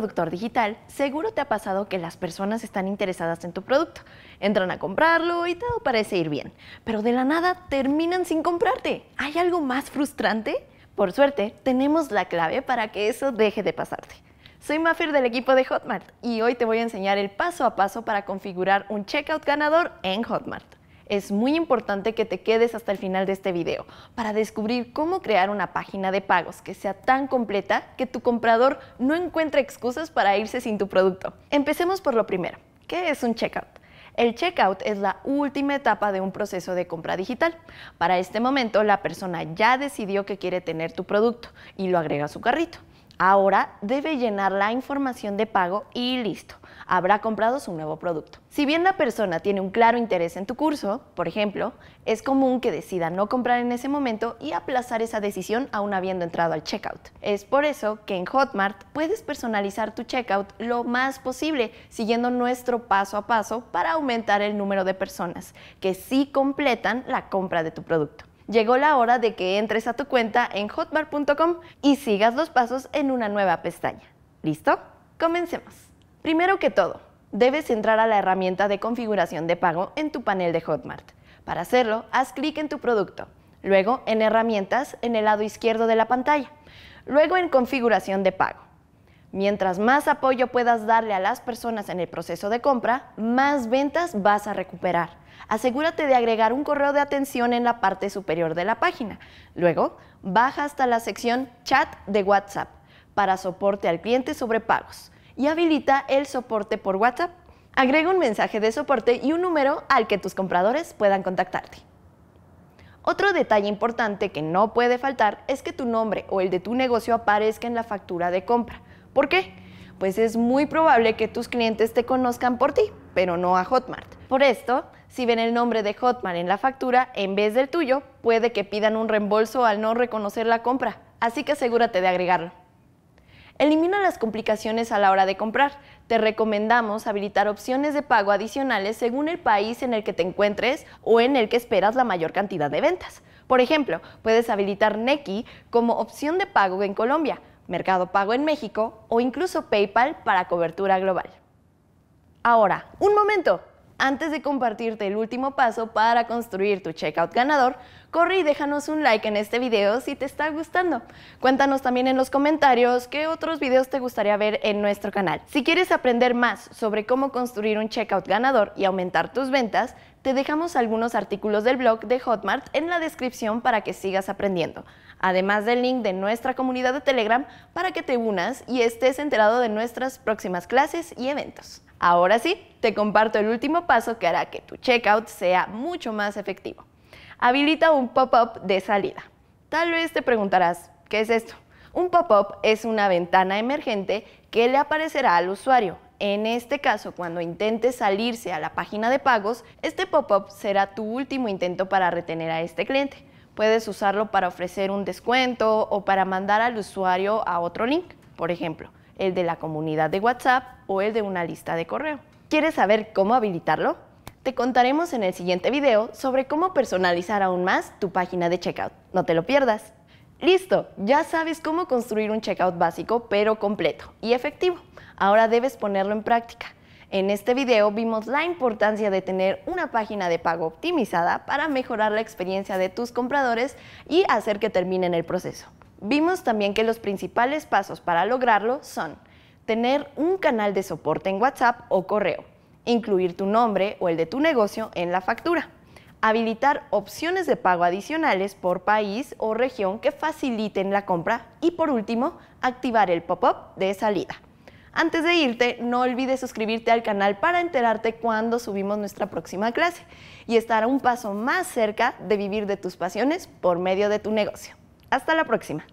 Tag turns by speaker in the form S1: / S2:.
S1: productor digital, seguro te ha pasado que las personas están interesadas en tu producto. Entran a comprarlo y todo parece ir bien, pero de la nada terminan sin comprarte. ¿Hay algo más frustrante? Por suerte, tenemos la clave para que eso deje de pasarte. Soy Mafir del equipo de Hotmart y hoy te voy a enseñar el paso a paso para configurar un checkout ganador en Hotmart es muy importante que te quedes hasta el final de este video para descubrir cómo crear una página de pagos que sea tan completa que tu comprador no encuentre excusas para irse sin tu producto. Empecemos por lo primero. ¿Qué es un checkout? El checkout es la última etapa de un proceso de compra digital. Para este momento, la persona ya decidió que quiere tener tu producto y lo agrega a su carrito. Ahora debe llenar la información de pago y listo, habrá comprado su nuevo producto. Si bien la persona tiene un claro interés en tu curso, por ejemplo, es común que decida no comprar en ese momento y aplazar esa decisión aún habiendo entrado al checkout. Es por eso que en Hotmart puedes personalizar tu checkout lo más posible, siguiendo nuestro paso a paso para aumentar el número de personas que sí completan la compra de tu producto llegó la hora de que entres a tu cuenta en hotmart.com y sigas los pasos en una nueva pestaña. ¿Listo? Comencemos. Primero que todo, debes entrar a la herramienta de configuración de pago en tu panel de Hotmart. Para hacerlo, haz clic en tu producto, luego en Herramientas en el lado izquierdo de la pantalla, luego en Configuración de pago. Mientras más apoyo puedas darle a las personas en el proceso de compra, más ventas vas a recuperar asegúrate de agregar un correo de atención en la parte superior de la página. Luego, baja hasta la sección Chat de WhatsApp para soporte al cliente sobre pagos y habilita el soporte por WhatsApp. Agrega un mensaje de soporte y un número al que tus compradores puedan contactarte. Otro detalle importante que no puede faltar es que tu nombre o el de tu negocio aparezca en la factura de compra. ¿Por qué? Pues es muy probable que tus clientes te conozcan por ti, pero no a Hotmart. Por esto, si ven el nombre de Hotman en la factura en vez del tuyo, puede que pidan un reembolso al no reconocer la compra, así que asegúrate de agregarlo. Elimina las complicaciones a la hora de comprar. Te recomendamos habilitar opciones de pago adicionales según el país en el que te encuentres o en el que esperas la mayor cantidad de ventas. Por ejemplo, puedes habilitar Nequi como opción de pago en Colombia, Mercado Pago en México o incluso PayPal para cobertura global. Ahora, un momento, antes de compartirte el último paso para construir tu checkout ganador, corre y déjanos un like en este video si te está gustando. Cuéntanos también en los comentarios qué otros videos te gustaría ver en nuestro canal. Si quieres aprender más sobre cómo construir un checkout ganador y aumentar tus ventas, te dejamos algunos artículos del blog de Hotmart en la descripción para que sigas aprendiendo, además del link de nuestra comunidad de Telegram para que te unas y estés enterado de nuestras próximas clases y eventos. Ahora sí, te comparto el último paso que hará que tu checkout sea mucho más efectivo. Habilita un pop-up de salida. Tal vez te preguntarás, ¿qué es esto? Un pop-up es una ventana emergente que le aparecerá al usuario en este caso, cuando intentes salirse a la página de pagos, este pop-up será tu último intento para retener a este cliente. Puedes usarlo para ofrecer un descuento o para mandar al usuario a otro link, por ejemplo, el de la comunidad de WhatsApp o el de una lista de correo. ¿Quieres saber cómo habilitarlo? Te contaremos en el siguiente video sobre cómo personalizar aún más tu página de checkout. No te lo pierdas. Listo, ya sabes cómo construir un checkout básico pero completo y efectivo. Ahora debes ponerlo en práctica. En este video vimos la importancia de tener una página de pago optimizada para mejorar la experiencia de tus compradores y hacer que terminen el proceso. Vimos también que los principales pasos para lograrlo son tener un canal de soporte en WhatsApp o correo, incluir tu nombre o el de tu negocio en la factura, habilitar opciones de pago adicionales por país o región que faciliten la compra y por último, activar el pop-up de salida. Antes de irte, no olvides suscribirte al canal para enterarte cuando subimos nuestra próxima clase y estar a un paso más cerca de vivir de tus pasiones por medio de tu negocio. Hasta la próxima.